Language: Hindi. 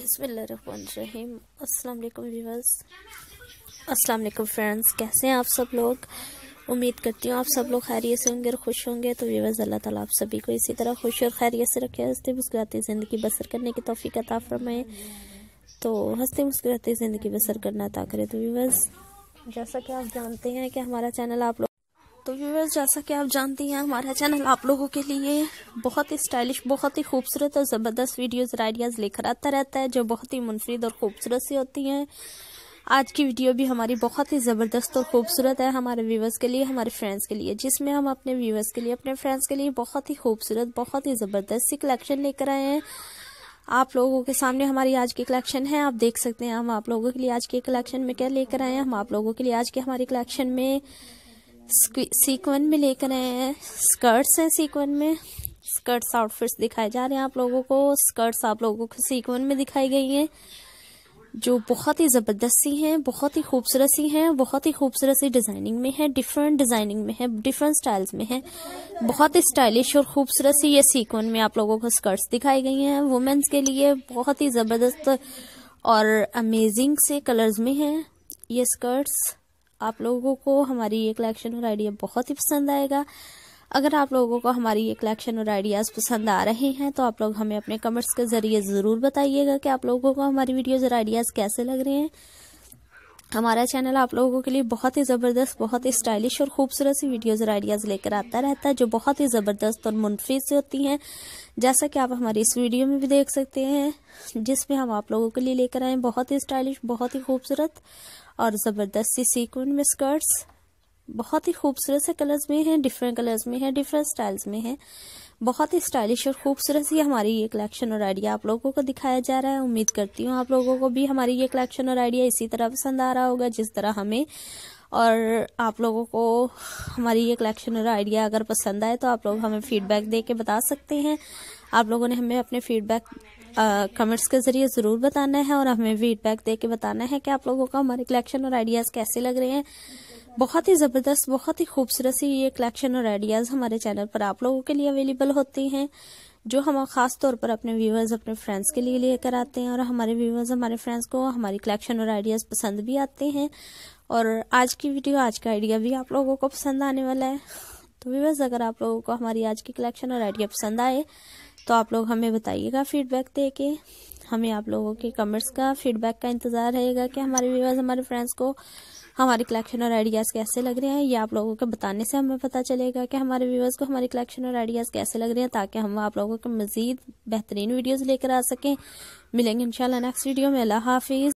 बिस्मिल्लाहिर्रहमानिर्रहीम अस्सलाम वालेकुम व्यूअर्स अस्सलाम वालेकुम फ्रेंड्स कैसे हैं आप सब लोग उम्मीद करती हूँ आप सब लोग खैरियत से होंगे और खुश होंगे तो व्यूवर्स अल्लाह ताला आप सभी को इसी तरह खुश और खैरियत से रखे हंसते मुस्कुराते ज़िंदगी बसर करने की तोफ़ी अता फरमाए तो हंसते मुस्कुराते ज़िंदगी बसर करना अता करें तो व्यूवर्स जैसा कि आप जानते हैं कि हमारा चैनल आप लोग तो व्यूवर्स जैसा कि आप जानती हैं हमारा चैनल आप लोगों के लिए बहुत ही स्टाइलिश बहुत ही खूबसूरत और ज़बरदस्त वीडियोस और आइडियाज़ लेकर आता रहता है जो बहुत ही मुनफरद और ख़ूबसूरत सी होती हैं आज की वीडियो भी हमारी बहुत ही ज़बरदस्त और खूबसूरत है हमारे व्यूवर्स के लिए हमारे फ्रेंड्स के लिए जिसमें हम अपने व्यूवर्स के लिए अपने फ्रेंड्स के लिए बहुत ही खूबसूरत बहुत ही ज़बरदस्त सी कलेक्शन लेकर आए हैं आप लोगों के सामने हमारी आज की कलेक्शन है आप देख सकते हैं हम आप लोगों के लिए आज के कलेक्शन में क्या लेकर आए हैं हम आप लोगों के लिए आज के हमारी कलेक्शन में सीक्वन में लेकर आए हैं स्कर्ट्स हैं सीक्वन में स्कर्ट्स आउटफिट्स दिखाए जा रहे हैं आप लोगों को स्कर्ट्स आप लोगों को सीक्वन में दिखाई गई हैं जो बहुत ही ज़बरदस्त सी हैं बहुत ही खूबसूरत सी हैं बहुत ही खूबसूरत सी डिज़ाइनिंग में है डिफरेंट डिज़ाइनिंग में है डिफरेंट स्टाइल्स में है बहुत ही स्टाइलिश और खूबसूरत सी ये सीक्वन में आप लोगों को स्कर्ट्स दिखाई गई हैं वुमेन्स के लिए बहुत ही ज़बरदस्त और अमेजिंग से कलर्स में है ये स्कर्ट्स आप लोगों को हमारी ये कलेक्शन और आइडिया बहुत ही पसंद आएगा अगर आप लोगों को हमारी ये कलेक्शन और आइडियाज़ पसंद आ रहे हैं तो आप लोग हमें अपने कमेंट्स के ज़रिए ज़रूर बताइएगा कि आप लोगों को हमारी वीडियोज़ और आइडियाज़ कैसे लग रहे हैं हमारा चैनल आप लोगों के लिए बहुत ही ज़बरदस्त बहुत ही स्टाइलिश और खूबसूरत सी वीडियोज़ और आइडियाज़ लेकर आता रहता है जो बहुत ही ज़बरदस्त और मुनफी होती हैं जैसा कि आप हमारी इस वीडियो में भी देख सकते हैं जिसमें हम आप लोगों के लिए लेकर आए बहुत ही स्टाइलिश बहुत ही खूबसूरत और ज़बरदस्त सी सीक्वेंट में स्कर्ट्स बहुत ही खूबसूरत से कलर्स में है डिफरेंट कलर्स में है डिफरेंट स्टाइल्स में है बहुत ही स्टाइलिश और खूबसूरत सी हमारी ये कलेक्शन और आइडिया आप लोगों को दिखाया जा रहा है उम्मीद करती हूँ आप लोगों को भी हमारी ये कलेक्शन और आइडिया इसी तरह पसंद आ रहा होगा जिस तरह हमें और आप लोगों को हमारी ये कलेक्शन और आइडिया अगर पसंद आए तो आप लोग हमें फीडबैक दे के बता सकते हैं आप लोगों ने हमें अपने फीडबैक कमेंट्स के ज़रिए ज़रूर बताना है और हमें फीडबैक दे के बताना है कि आप लोगों को हमारे कलेक्शन और आइडियाज़ कैसे लग रहे हैं बहुत ही ज़बरदस्त बहुत ही खूबसूरत सी ये कलेक्शन और आइडियाज़ हमारे चैनल पर आप लोगों के लिए अवेलेबल होती हैं जो हम खास तौर पर अपने व्यूवर्स अपने फ्रेंड्स के लिए लेकर आते हैं और हमारे व्यूवर्स हमारे फ्रेंड्स को हमारी कलेक्शन और आइडियाज़ पसंद भी आते हैं और आज की वीडियो आज का आइडिया भी आप लोगों को पसंद आने वाला है तो व्यूवर्स अगर आप लोगों को हमारी आज की कलेक्शन और आइडिया पसंद आए तो आप लोग हमें बताइएगा फीडबैक दे के हमें आप लोगों के कमेंट्स का फीडबैक का इंतज़ार रहेगा कि हमारे व्यूवर्स हमारे फ्रेंड्स को हमारे कलेक्शन और आइडियाज़ कैसे लग रहे हैं ये आप लोगों के बताने से हमें पता चलेगा कि हमारे व्यूवर्स को हमारे कलेक्शन और आइडियाज़ कैसे लग रहे हैं ताकि हम आप लोगों को मज़ीद बेहतरीन वीडियोज़ लेकर आ सकें मिलेंगे इनशाला नेक्स्ट वीडियो में अल्लाह हाफिज़